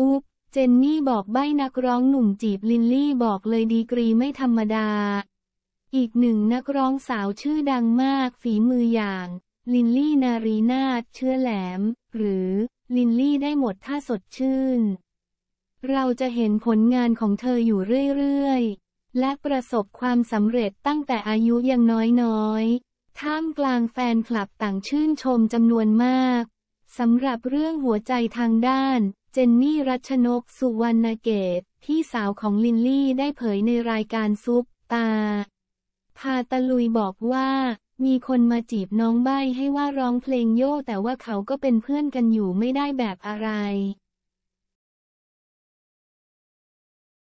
อุ๊บเจนนี่บอกใบ้นักร้องหนุ่มจีบลินลี่บอกเลยดีกรีไม่ธรรมดา อีกหนึ่งนักร้องสาวชื่อดังมากฝีมืออย่าง ลินลี่นารีนาดเชื้อแหลม หรือ ลินลี่ได้หมดท่าสดชื่น เราจะเห็นผลงานของเธออยู่เรื่อยๆ และประสบความสำเร็จตั้งแต่อายุยังน้อยๆท่ามกลางแฟนคลับต่างชื่นชมจำนวนมากสำหรับเรื่องหัวใจทางด้านจนนี่รัชนกสุวรรณเกตพี่สาวของลินลี่ได้เผยในรายการซุปตาพาตะลุยบอกว่า มีคนมาจีบน้องใบให้ว่าร้องเพลงโย่แต่ว่าเขาก็เป็นเพื่อนกันอยู่ไม่ได้แบบอะไร